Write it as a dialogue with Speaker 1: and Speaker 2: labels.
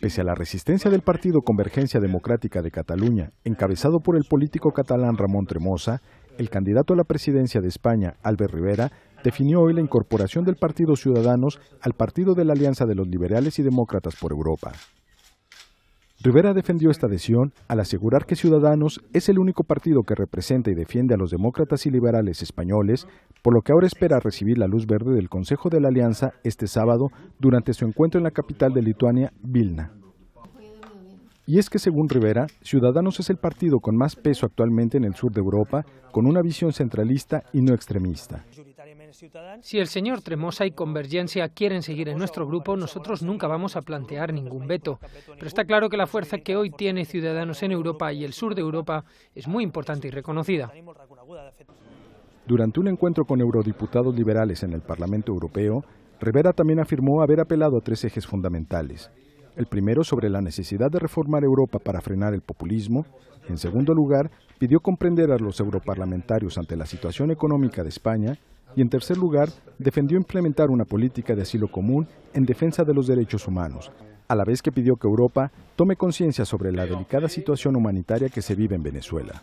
Speaker 1: Pese a la resistencia del partido Convergencia Democrática de Cataluña, encabezado por el político catalán Ramón Tremosa, el candidato a la presidencia de España, Albert Rivera, definió hoy la incorporación del Partido Ciudadanos al Partido de la Alianza de los Liberales y Demócratas por Europa. Rivera defendió esta adhesión al asegurar que Ciudadanos es el único partido que representa y defiende a los demócratas y liberales españoles por lo que ahora espera recibir la luz verde del Consejo de la Alianza este sábado durante su encuentro en la capital de Lituania, Vilna. Y es que según Rivera, Ciudadanos es el partido con más peso actualmente en el sur de Europa, con una visión centralista y no extremista.
Speaker 2: Si el señor Tremosa y Convergencia quieren seguir en nuestro grupo, nosotros nunca vamos a plantear ningún veto. Pero está claro que la fuerza que hoy tiene Ciudadanos en Europa y el sur de Europa es muy importante y reconocida.
Speaker 1: Durante un encuentro con eurodiputados liberales en el Parlamento Europeo, Rivera también afirmó haber apelado a tres ejes fundamentales. El primero sobre la necesidad de reformar Europa para frenar el populismo. En segundo lugar, pidió comprender a los europarlamentarios ante la situación económica de España. Y en tercer lugar, defendió implementar una política de asilo común en defensa de los derechos humanos, a la vez que pidió que Europa tome conciencia sobre la delicada situación humanitaria que se vive en Venezuela.